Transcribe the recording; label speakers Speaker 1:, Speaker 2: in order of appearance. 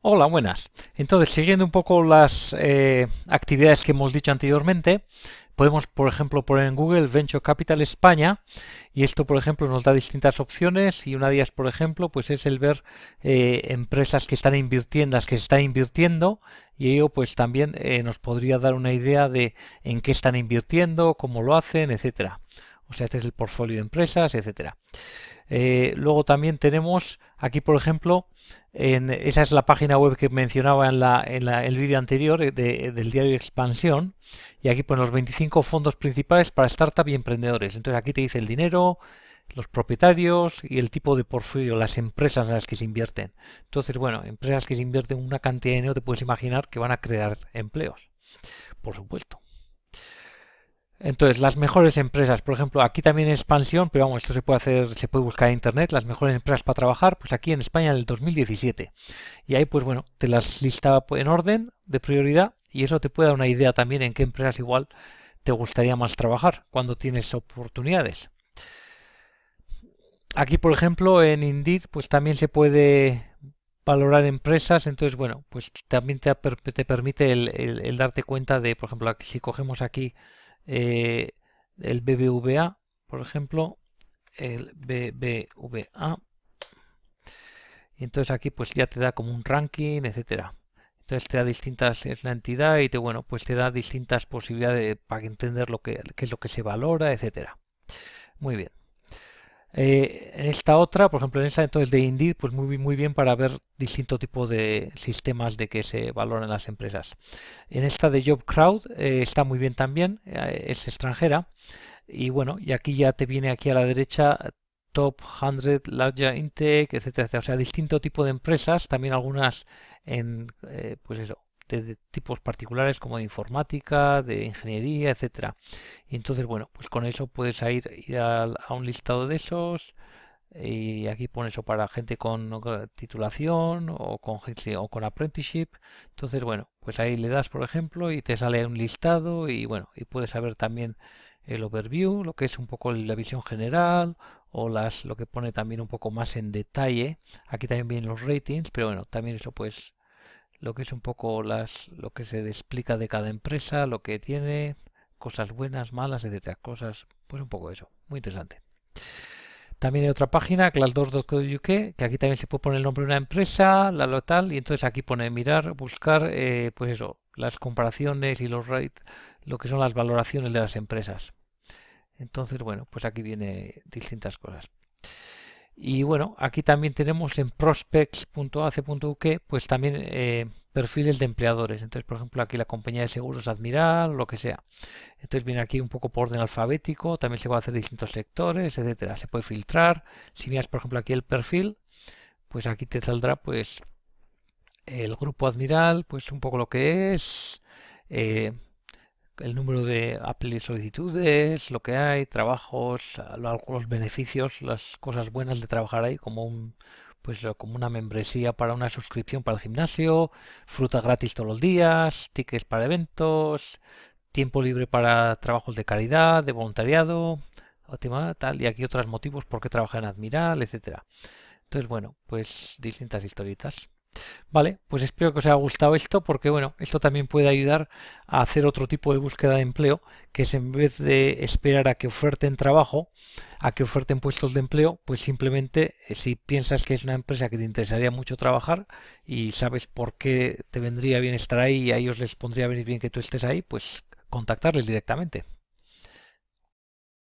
Speaker 1: Hola, buenas. Entonces, siguiendo un poco las eh, actividades que hemos dicho anteriormente, podemos, por ejemplo, poner en Google Venture Capital España y esto, por ejemplo, nos da distintas opciones y una de ellas, por ejemplo, pues es el ver eh, empresas que están invirtiendo, las que se están invirtiendo y ello, pues también eh, nos podría dar una idea de en qué están invirtiendo, cómo lo hacen, etcétera. O sea, este es el portfolio de empresas, etcétera. Eh, luego también tenemos aquí, por ejemplo, en, esa es la página web que mencionaba en, la, en el vídeo anterior eh, del diario Expansión. Y aquí ponen los 25 fondos principales para startups y emprendedores. Entonces aquí te dice el dinero, los propietarios y el tipo de portfolio, las empresas en las que se invierten. Entonces, bueno, empresas que se invierten una cantidad de dinero, te puedes imaginar que van a crear empleos, por supuesto. Entonces, las mejores empresas, por ejemplo, aquí también expansión, pero vamos, esto se puede hacer, se puede buscar en internet, las mejores empresas para trabajar, pues aquí en España en el 2017. Y ahí, pues bueno, te las listaba en orden de prioridad y eso te puede dar una idea también en qué empresas igual te gustaría más trabajar cuando tienes oportunidades. Aquí, por ejemplo, en Indeed, pues también se puede valorar empresas, entonces, bueno, pues también te, permite el, el darte cuenta de, por ejemplo, si cogemos aquí eh, el BBVA, por ejemplo, el BBVA. Y entonces aquí pues ya te da como un ranking, etcétera. Entonces te da distintas, es la entidad y te, bueno, pues te da distintas posibilidades para entender lo que, qué es lo que se valora, etcétera. Muy bien. Eh, en esta otra, por ejemplo, en esta entonces de Indeed, pues muy, muy bien para ver distinto tipo de sistemas de que se valoran las empresas. En esta de Job Crowd eh, está muy bien también, eh, es extranjera. Y bueno, y aquí ya te viene aquí a la derecha Top 100 Larger Intake, etcétera, etcétera. O sea, distinto tipo de empresas, también algunas en, pues eso, de tipos particulares como de informática, de ingeniería, etcétera. Y entonces, bueno, pues con eso puedes ir, a, un listado de esos y aquí pones o para gente con titulación o con, o con apprenticeship. Entonces, bueno, pues ahí le das, por ejemplo, y te sale un listado y bueno, y puedes saber también el overview, lo que es un poco la visión general o las lo que pone también un poco más en detalle. Aquí también vienen los ratings, pero bueno, también eso pues lo que es un poco las, lo que se explica de cada empresa, lo que tiene, cosas buenas, malas, etcétera, cosas, pues un poco eso, muy interesante. También hay otra página, class2.co.uk, que aquí también se puede poner el nombre de una empresa, la lo tal, y entonces aquí pone mirar, buscar, eh, pues eso, las comparaciones y los rates, lo que son las valoraciones de las empresas. Entonces, bueno, pues aquí viene distintas cosas. Y bueno, aquí también tenemos en prospects.ac.uk, pues también eh, perfiles de empleadores. Entonces, por ejemplo, aquí la compañía de seguros Admiral, lo que sea. Entonces viene aquí un poco por orden alfabético, también se puede hacer distintos sectores, etcétera. Se puede filtrar. Si miras, por ejemplo, aquí el perfil, pues aquí te saldrá pues el grupo Admiral, pues un poco lo que es, eh, el número de Apple solicitudes, lo que hay, trabajos, algunos beneficios, las cosas buenas de trabajar ahí, como un pues como una membresía para una suscripción para el gimnasio, fruta gratis todos los días, tickets para eventos, tiempo libre para trabajos de caridad, de voluntariado, tal y aquí otros motivos por qué trabajar en Admiral, etcétera. Entonces, bueno, pues distintas historietas. Vale, pues espero que os haya gustado esto porque bueno, esto también puede ayudar a hacer otro tipo de búsqueda de empleo, que es en vez de esperar a que oferten trabajo, a que oferten puestos de empleo, pues simplemente eh, si piensas que es una empresa que te interesaría mucho trabajar y sabes por qué te vendría bien estar ahí y a ellos les pondría bien que tú estés ahí, pues contactarles directamente.